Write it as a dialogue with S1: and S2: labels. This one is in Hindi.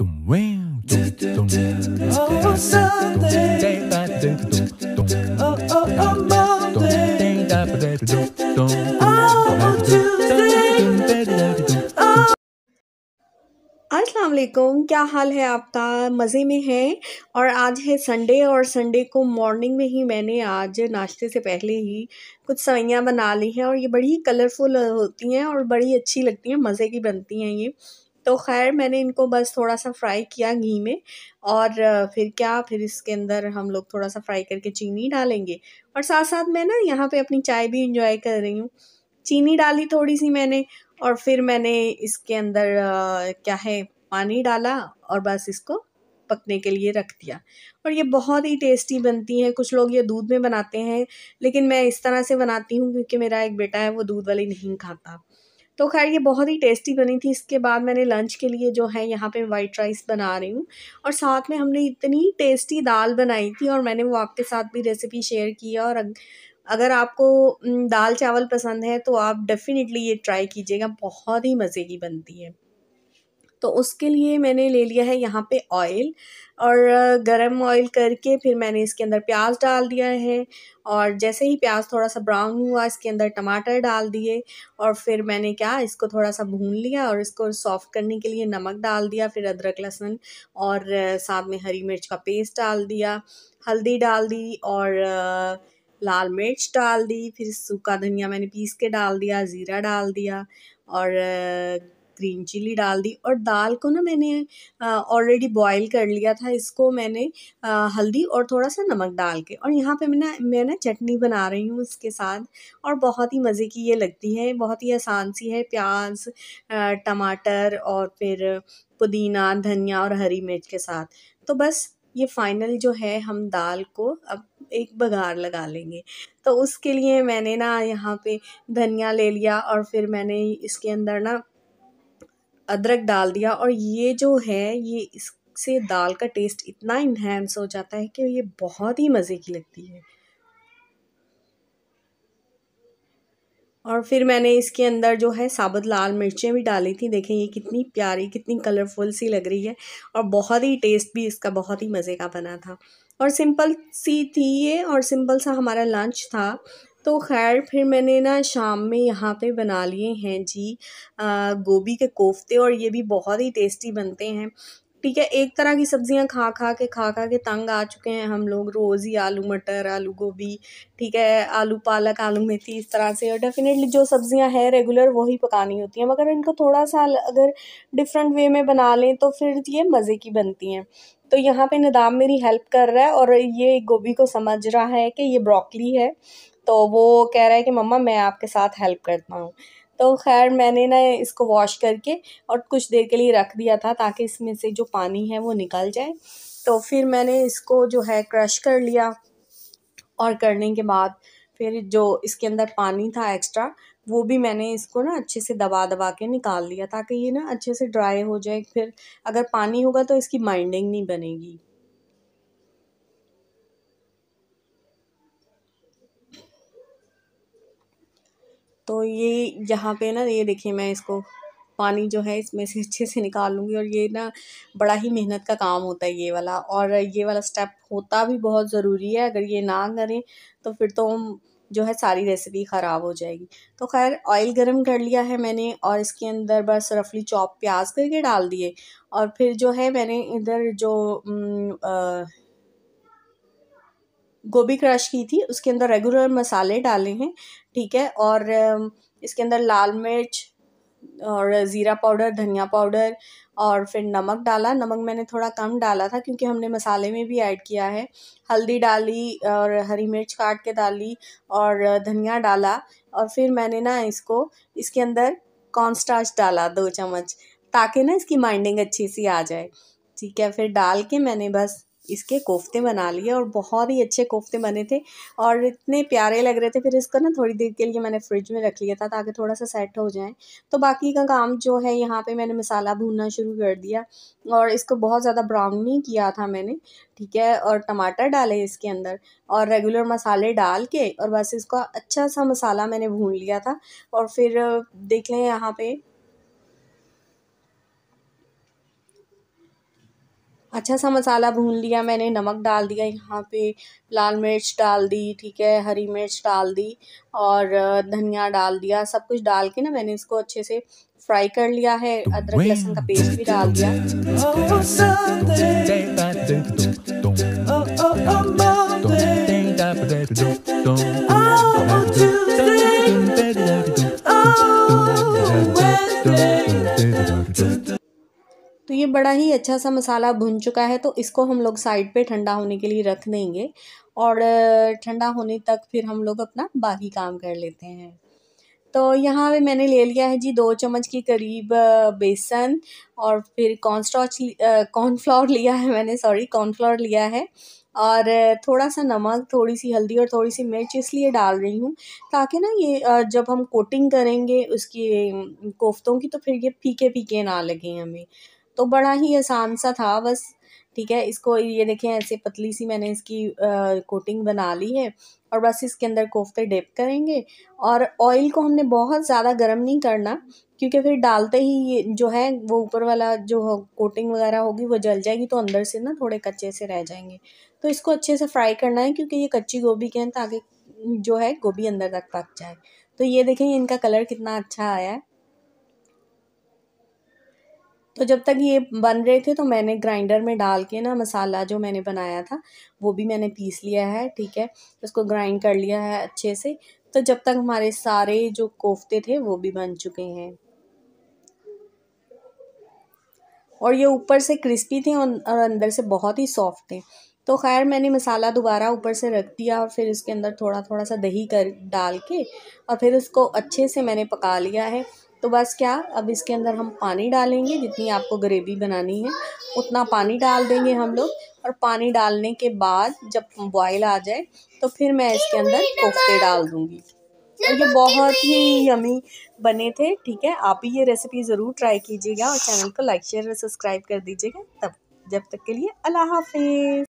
S1: असलकुम क्या हाल है आपका मज़े में है और आज है संडे और संडे को मॉर्निंग में ही मैंने आज नाश्ते से पहले ही कुछ सवैयाँ बना ली हैं और ये बड़ी कलरफुल होती हैं और बड़ी अच्छी लगती हैं मज़े की बनती हैं ये तो खैर मैंने इनको बस थोड़ा सा फ्राई किया घी में और फिर क्या फिर इसके अंदर हम लोग थोड़ा सा फ्राई करके चीनी डालेंगे और साथ साथ मैं ना यहाँ पे अपनी चाय भी इंजॉय कर रही हूँ चीनी डाली थोड़ी सी मैंने और फिर मैंने इसके अंदर आ, क्या है पानी डाला और बस इसको पकने के लिए रख दिया और ये बहुत ही टेस्टी बनती हैं कुछ लोग ये दूध में बनाते हैं लेकिन मैं इस तरह से बनाती हूँ क्योंकि मेरा एक बेटा है वो दूध वाली नहीं खाता तो खैर ये बहुत ही टेस्टी बनी थी इसके बाद मैंने लंच के लिए जो है यहाँ पे वाइट राइस बना रही हूँ और साथ में हमने इतनी टेस्टी दाल बनाई थी और मैंने वो आपके साथ भी रेसिपी शेयर की और अग, अगर आपको दाल चावल पसंद है तो आप डेफ़िनेटली ये ट्राई कीजिएगा बहुत ही मज़े की बनती है तो उसके लिए मैंने ले लिया है यहाँ पे ऑयल और गरम ऑयल करके फिर मैंने इसके अंदर प्याज डाल दिया है और जैसे ही प्याज थोड़ा सा ब्राउन हुआ इसके अंदर टमाटर डाल दिए और फिर मैंने क्या इसको थोड़ा सा भून लिया और इसको सॉफ्ट करने के लिए नमक डाल दिया फिर अदरक लहसुन और साथ में हरी मिर्च का पेस्ट डाल दिया हल्दी डाल दी और लाल मिर्च डाल दी फिर सूखा धनिया मैंने पीस के डाल दिया ज़ीरा डाल दिया और ग्रीन चिली डाल दी और दाल को ना मैंने ऑलरेडी बॉईल कर लिया था इसको मैंने आ, हल्दी और थोड़ा सा नमक डाल के और यहाँ पे मैं ना मैं ना चटनी बना रही हूँ इसके साथ और बहुत ही मज़े की ये लगती है बहुत ही आसान सी है प्याज टमाटर और फिर पुदीना धनिया और हरी मिर्च के साथ तो बस ये फाइनल जो है हम दाल को अब एक बघार लगा लेंगे तो उसके लिए मैंने ना यहाँ पे धनिया ले लिया और फिर मैंने इसके अंदर ना अदरक डाल दिया और ये जो है ये इससे दाल का टेस्ट इतना इन्हेंस हो जाता है कि ये बहुत ही मज़े की लगती है और फिर मैंने इसके अंदर जो है साबुत लाल मिर्चें भी डाली थी देखें ये कितनी प्यारी कितनी कलरफुल सी लग रही है और बहुत ही टेस्ट भी इसका बहुत ही मज़े का बना था और सिंपल सी थी ये और सिंपल सा हमारा लंच था तो खैर फिर मैंने ना शाम में यहाँ पे बना लिए हैं जी गोभी के कोफ्ते और ये भी बहुत ही टेस्टी बनते हैं ठीक है एक तरह की सब्जियां खा खा के खा खा के तंग आ चुके हैं हम लोग रोज़ ही आलू मटर आलू गोभी ठीक है आलू पालक आलू मेथी इस तरह से और डेफिनेटली जो सब्जियां हैं रेगुलर वही पकानी होती हैं मगर इनको थोड़ा सा अगर डिफरेंट वे में बना लें तो फिर ये मज़े की बनती हैं तो यहाँ पे निदाम मेरी हेल्प कर रहा है और ये गोभी को समझ रहा है कि ये ब्रॉकली है तो वो कह रहा है कि मम्मा मैं आपके साथ हेल्प करता हूँ तो खैर मैंने ना इसको वॉश करके और कुछ देर के लिए रख दिया था ताकि इसमें से जो पानी है वो निकल जाए तो फिर मैंने इसको जो है क्रश कर लिया और करने के बाद फिर जो इसके अंदर पानी था एक्स्ट्रा वो भी मैंने इसको ना अच्छे से दबा दबा के निकाल लिया ताकि ये ना अच्छे से ड्राई हो जाए फिर अगर पानी होगा तो इसकी माइंडिंग नहीं बनेगी तो ये यहाँ पे ना ये देखिए मैं इसको पानी जो है इसमें से अच्छे से निकाल लूँगी और ये ना बड़ा ही मेहनत का काम होता है ये वाला और ये वाला स्टेप होता भी बहुत ज़रूरी है अगर ये ना करें तो फिर तो जो है सारी रेसिपी ख़राब हो जाएगी तो खैर ऑयल गरम कर लिया है मैंने और इसके अंदर बस रफली चॉप प्याज करके डाल दिए और फिर जो है मैंने इधर जो गोभी क्रश की थी उसके अंदर रेगुलर मसाले डाले हैं ठीक है और इसके अंदर लाल मिर्च और ज़ीरा पाउडर धनिया पाउडर और फिर नमक डाला नमक मैंने थोड़ा कम डाला था क्योंकि हमने मसाले में भी ऐड किया है हल्दी डाली और हरी मिर्च काट के डाली और धनिया डाला और फिर मैंने ना इसको इसके अंदर कॉर्नस्टार्च डाला दो चम्मच ताकि ना इसकी माइंडिंग अच्छी सी आ जाए ठीक है फिर डाल के मैंने बस इसके कोफ्ते बना लिए और बहुत ही अच्छे कोफ्ते बने थे और इतने प्यारे लग रहे थे फिर इसको ना थोड़ी देर के लिए मैंने फ्रिज में रख लिया था ताकि थोड़ा सा सेट हो जाए तो बाकी का काम जो है यहाँ पे मैंने मसाला भूनना शुरू कर दिया और इसको बहुत ज़्यादा ब्राउन नहीं किया था मैंने ठीक है और टमाटर डाले इसके अंदर और रेगुलर मसाले डाल के और बस इसका अच्छा सा मसाला मैंने भून लिया था और फिर देख लें यहाँ पर अच्छा सा मसाला भून लिया मैंने नमक डाल दिया यहाँ पे लाल मिर्च डाल दी ठीक है हरी मिर्च डाल दी और धनिया डाल दिया सब कुछ डाल के ना मैंने इसको अच्छे से फ्राई कर लिया है अदरक लहसुन का पेस्ट भी डाल दिया oh, तो ये बड़ा ही अच्छा सा मसाला भुन चुका है तो इसको हम लोग साइड पे ठंडा होने के लिए रख देंगे और ठंडा होने तक फिर हम लोग अपना बाकी काम कर लेते हैं तो यहाँ पे मैंने ले लिया है जी दो चम्मच के करीब बेसन और फिर कॉर्नस्टॉच कॉर्नफ्लावर लिया है मैंने सॉरी कॉर्नफ्लावर लिया है और थोड़ा सा नमक थोड़ी सी हल्दी और थोड़ी सी मिर्च इसलिए डाल रही हूँ ताकि ना ये जब हम कोटिंग करेंगे उसकी कोफ्तों की तो फिर ये फीके फीके ना लगें हमें तो बड़ा ही आसान सा था बस ठीक है इसको ये देखें ऐसे पतली सी मैंने इसकी आ, कोटिंग बना ली है और बस इसके अंदर कोफ्ते डिप करेंगे और ऑयल को हमने बहुत ज़्यादा गर्म नहीं करना क्योंकि फिर डालते ही ये जो है वो ऊपर वाला जो कोटिंग वगैरह होगी वो जल जाएगी तो अंदर से ना थोड़े कच्चे से रह जाएंगे तो इसको अच्छे से फ्राई करना है क्योंकि ये कच्ची गोभी के हैं ताकि जो है गोभी अंदर तक पक जाए तो ये देखें इनका कलर कितना अच्छा आया है तो जब तक ये बन रहे थे तो मैंने ग्राइंडर में डाल के ना मसाला जो मैंने बनाया था वो भी मैंने पीस लिया है ठीक है उसको ग्राइंड कर लिया है अच्छे से तो जब तक हमारे सारे जो कोफ्ते थे वो भी बन चुके हैं और ये ऊपर से क्रिस्पी थे और अंदर से बहुत ही सॉफ्ट थे तो खैर मैंने मसाला दोबारा ऊपर से रख दिया और फिर इसके अंदर थोड़ा थोड़ा सा दही कर डाल के और फिर उसको अच्छे से मैंने पका लिया है तो बस क्या अब इसके अंदर हम पानी डालेंगे जितनी आपको ग्रेवी बनानी है उतना पानी डाल देंगे हम लोग और पानी डालने के बाद जब बॉयल आ जाए तो फिर मैं इसके अंदर कोफ्ते डाल दूँगी और ये बहुत ही यमी बने थे ठीक है आप भी ये रेसिपी ज़रूर ट्राई कीजिएगा और चैनल को लाइक शेयर और सब्सक्राइब कर दीजिएगा तब जब तक के लिए अल्लाह हाफिज़